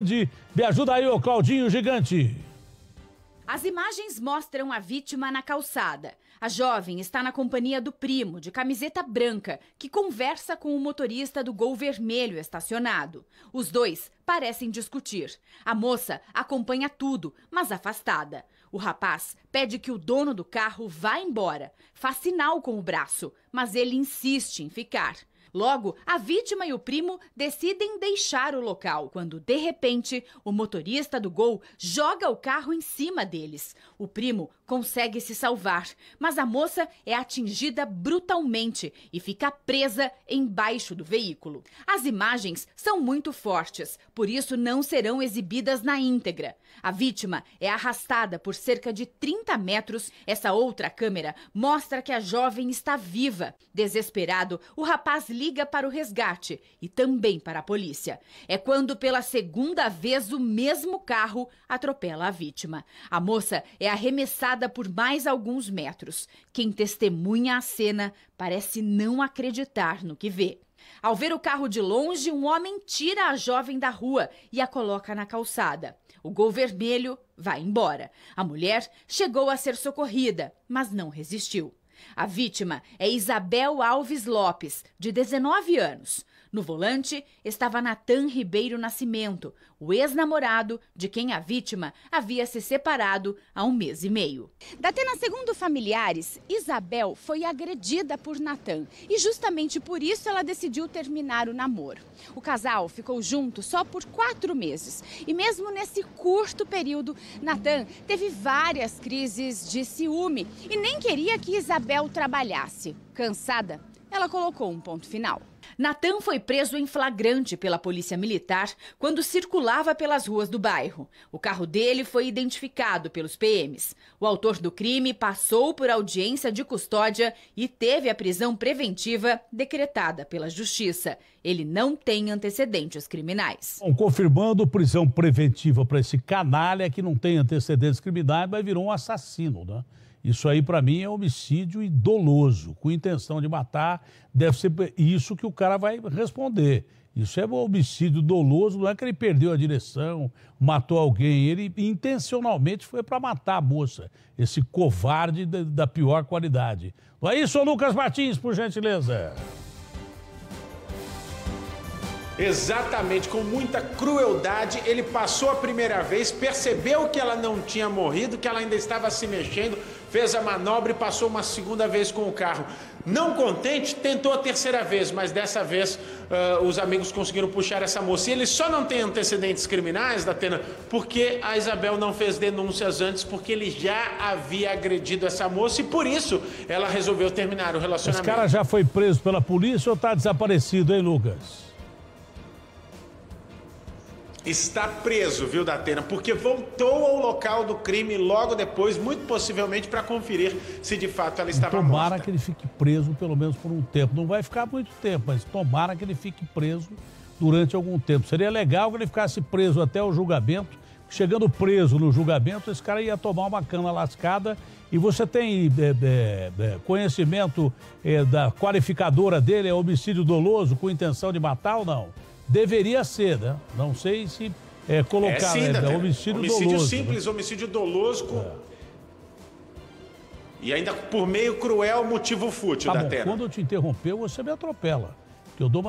De... Me ajuda aí, ô Claudinho Gigante. As imagens mostram a vítima na calçada. A jovem está na companhia do primo, de camiseta branca, que conversa com o motorista do gol vermelho estacionado. Os dois parecem discutir. A moça acompanha tudo, mas afastada. O rapaz pede que o dono do carro vá embora, faz sinal com o braço, mas ele insiste em ficar. Logo, a vítima e o primo decidem deixar o local, quando de repente o motorista do gol joga o carro em cima deles. O primo consegue se salvar, mas a moça é atingida brutalmente e fica presa embaixo do veículo. As imagens são muito fortes, por isso não serão exibidas na íntegra. A vítima é arrastada por cerca de 30 metros. Essa outra câmera mostra que a jovem está viva. Desesperado, o rapaz liga para o resgate e também para a polícia. É quando, pela segunda vez, o mesmo carro atropela a vítima. A moça é arremessada por mais alguns metros. Quem testemunha a cena parece não acreditar no que vê. Ao ver o carro de longe, um homem tira a jovem da rua e a coloca na calçada. O gol vermelho vai embora. A mulher chegou a ser socorrida, mas não resistiu. A vítima é Isabel Alves Lopes, de 19 anos. No volante estava Natan Ribeiro Nascimento, o ex-namorado de quem a vítima havia se separado há um mês e meio. Da Datena, segundo familiares, Isabel foi agredida por Natan e justamente por isso ela decidiu terminar o namoro. O casal ficou junto só por quatro meses e mesmo nesse curto período, Natan teve várias crises de ciúme e nem queria que Isabel trabalhasse. Cansada, ela colocou um ponto final. Natan foi preso em flagrante pela polícia militar quando circulava pelas ruas do bairro. O carro dele foi identificado pelos PMs. O autor do crime passou por audiência de custódia e teve a prisão preventiva decretada pela Justiça. Ele não tem antecedentes criminais. Bom, confirmando prisão preventiva para esse canalha que não tem antecedentes criminais, mas virou um assassino, né? Isso aí, para mim, é homicídio e doloso, com intenção de matar. Deve ser isso que o cara vai responder. Isso é um homicídio doloso, não é que ele perdeu a direção, matou alguém. Ele intencionalmente foi para matar a moça, esse covarde da, da pior qualidade. Não é isso, Lucas Martins, por gentileza. Exatamente, com muita crueldade, ele passou a primeira vez, percebeu que ela não tinha morrido, que ela ainda estava se mexendo, fez a manobra e passou uma segunda vez com o carro. Não contente, tentou a terceira vez, mas dessa vez uh, os amigos conseguiram puxar essa moça. E ele só não tem antecedentes criminais, Datena, porque a Isabel não fez denúncias antes, porque ele já havia agredido essa moça e por isso ela resolveu terminar o relacionamento. Esse cara já foi preso pela polícia ou está desaparecido, hein, Lucas? está preso, viu, Datena? Porque voltou ao local do crime logo depois, muito possivelmente para conferir se de fato ela estava tomara morta. Tomara que ele fique preso pelo menos por um tempo. Não vai ficar muito tempo, mas tomara que ele fique preso durante algum tempo. Seria legal que ele ficasse preso até o julgamento. Chegando preso no julgamento, esse cara ia tomar uma cana lascada. E você tem é, é, conhecimento é, da qualificadora dele, é homicídio doloso com intenção de matar ou não? deveria ser, né? Não sei se é, colocar é, sim, né, né? É homicídio, homicídio doloso. Né? simples, né? homicídio doloso com... é. e ainda por meio cruel motivo fútil tá da bom, Terra. Quando eu te interromper, você me atropela. Que eu dou uma